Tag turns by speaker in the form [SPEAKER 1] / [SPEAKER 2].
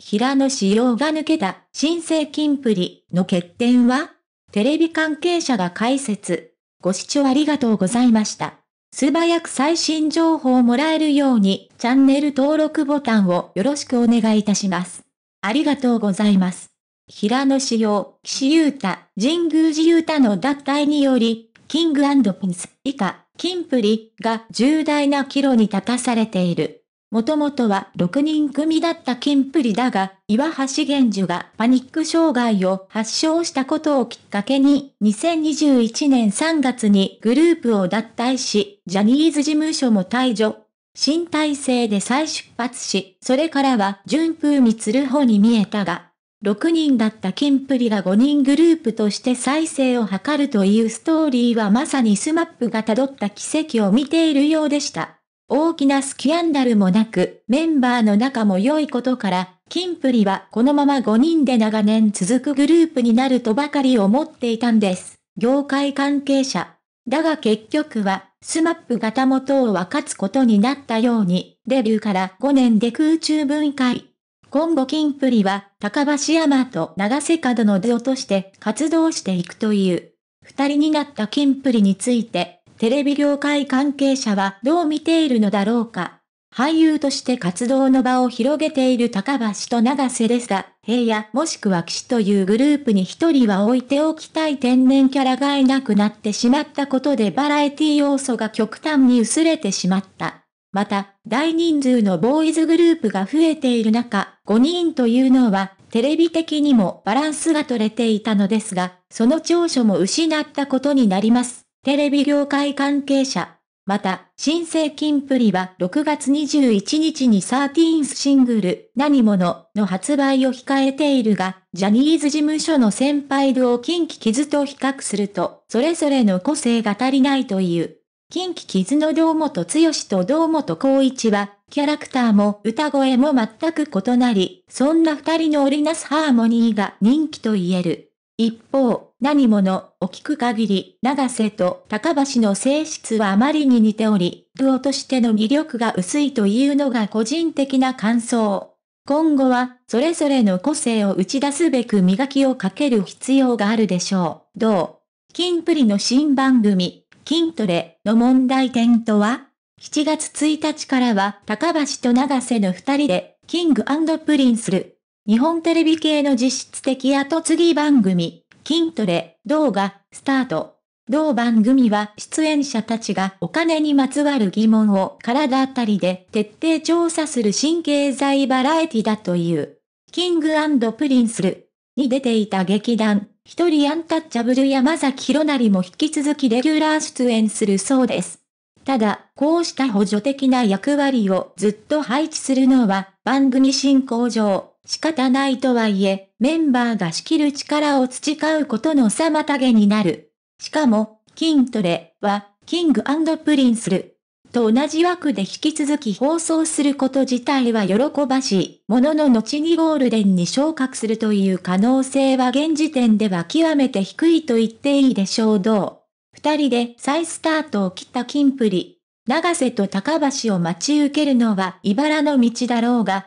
[SPEAKER 1] 平野紫耀が抜けた新生金プリの欠点はテレビ関係者が解説。ご視聴ありがとうございました。素早く最新情報をもらえるようにチャンネル登録ボタンをよろしくお願いいたします。ありがとうございます。平野紫耀、岸優太、神宮寺優太の脱退により、キングピンス以下、キンプリが重大な岐路に立たされている。もともとは6人組だったキンプリだが、岩橋玄樹がパニック障害を発症したことをきっかけに、2021年3月にグループを脱退し、ジャニーズ事務所も退場。新体制で再出発し、それからは順風満つる方に見えたが、6人だったキンプリが5人グループとして再生を図るというストーリーはまさにスマップが辿った奇跡を見ているようでした。大きなスキャンダルもなく、メンバーの仲も良いことから、キンプリはこのまま5人で長年続くグループになるとばかり思っていたんです。業界関係者。だが結局は、スマップ型元を分かつことになったように、デビューから5年で空中分解。今後キンプリは、高橋山と長瀬角の出をとして活動していくという。二人になったキンプリについて、テレビ業界関係者はどう見ているのだろうか。俳優として活動の場を広げている高橋と長瀬ですが、平野もしくは岸というグループに一人は置いておきたい天然キャラがいなくなってしまったことでバラエティ要素が極端に薄れてしまった。また、大人数のボーイズグループが増えている中、5人というのは、テレビ的にもバランスが取れていたのですが、その長所も失ったことになります。テレビ業界関係者。また、新生金プリは6月21日にサーティーンスシングル、何者の発売を控えているが、ジャニーズ事務所の先輩同近畿キズと比較すると、それぞれの個性が足りないという。近畿キズの堂本剛と堂本光一は、キャラクターも歌声も全く異なり、そんな二人の織りなすハーモニーが人気と言える。一方、何者を聞く限り、長瀬と高橋の性質はあまりに似ており、プロとしての魅力が薄いというのが個人的な感想。今後は、それぞれの個性を打ち出すべく磨きをかける必要があるでしょう。どう金プリの新番組、筋トレの問題点とは ?7 月1日からは、高橋と長瀬の二人で、キングプリンする。日本テレビ系の実質的後継ぎ番組。筋トレ動画スタート。同番組は出演者たちがお金にまつわる疑問を体当たりで徹底調査する新経済バラエティだという。キングプリンスルに出ていた劇団、一人アンタッチャブル山崎博成も引き続きレギュラー出演するそうです。ただ、こうした補助的な役割をずっと配置するのは番組進行上仕方ないとはいえ、メンバーが仕切る力を培うことの妨げになる。しかも、筋トレは、キングプリンスル。と同じ枠で引き続き放送すること自体は喜ばしい。ものの後にゴールデンに昇格するという可能性は現時点では極めて低いと言っていいでしょうどう。二人で再スタートを切ったキンプリ。長瀬と高橋を待ち受けるのは茨の道だろうが、